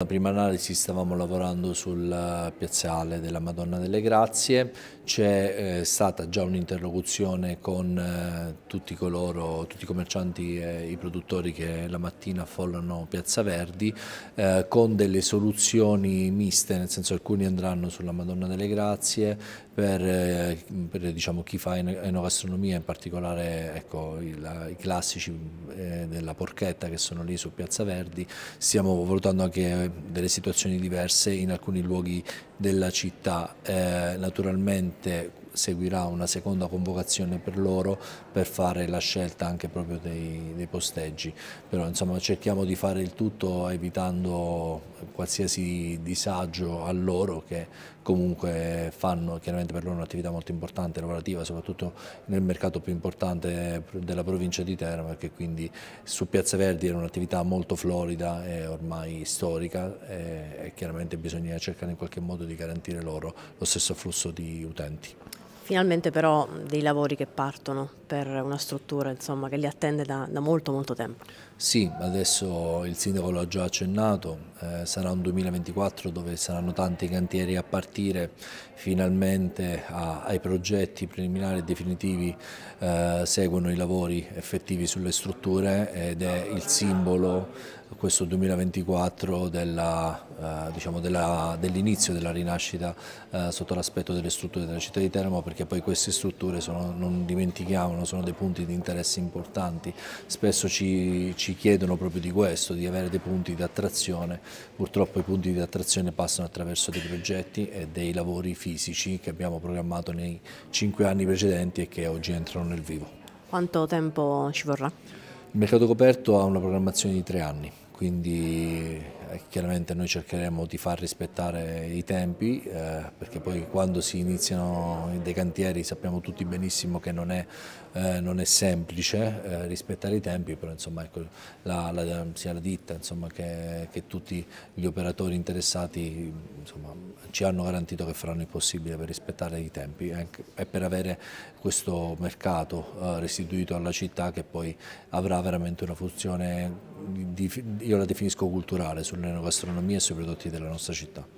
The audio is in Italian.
La prima analisi stavamo lavorando sul piazzale della Madonna delle Grazie, c'è eh, stata già un'interlocuzione con eh, tutti, coloro, tutti i commercianti e i produttori che la mattina affollano Piazza Verdi eh, con delle soluzioni miste, nel senso alcuni andranno sulla Madonna delle Grazie per, per diciamo, chi fa enogastronomia, in particolare ecco, i, classici della porchetta che sono lì su Piazza Verdi, stiamo valutando anche delle situazioni diverse in alcuni luoghi della città. Eh, naturalmente seguirà una seconda convocazione per loro per fare la scelta anche proprio dei, dei posteggi, però insomma cerchiamo di fare il tutto evitando qualsiasi disagio a loro che comunque fanno chiaramente per loro un'attività molto importante, lavorativa, soprattutto nel mercato più importante della provincia di Teramo e che quindi su Piazza Verdi era un'attività molto florida e ormai storica e, e chiaramente bisogna cercare in qualche modo di garantire loro lo stesso flusso di utenti. Finalmente però dei lavori che partono per una struttura insomma, che li attende da, da, molto molto tempo. Sì, adesso il sindaco l'ha già accennato, eh, sarà un 2024 dove saranno tanti cantieri a partire finalmente a, ai progetti preliminari e definitivi eh, seguono i lavori effettivi sulle strutture ed è il simbolo questo 2024 dell'inizio della, eh, diciamo della, dell della rinascita eh, sotto l'aspetto delle strutture della città di Teramo perché poi queste strutture sono, non dimentichiamo, sono dei punti di interesse importanti, spesso ci, ci chiedono proprio di questo, di avere dei punti di attrazione, purtroppo i punti di attrazione passano attraverso dei progetti e dei lavori fisici che abbiamo programmato nei cinque anni precedenti e che oggi entrano nel vivo. Quanto tempo ci vorrà? Il mercato coperto ha una programmazione di tre anni quindi eh, chiaramente noi cercheremo di far rispettare i tempi eh, perché poi quando si iniziano dei cantieri sappiamo tutti benissimo che non è, eh, non è semplice eh, rispettare i tempi però insomma ecco, la, la, sia la ditta insomma, che, che, tutti gli operatori interessati insomma, ci hanno garantito che faranno il possibile per rispettare i tempi e per avere questo mercato eh, restituito alla città che poi avrà veramente una funzione io la definisco culturale sulle e sui prodotti della nostra città.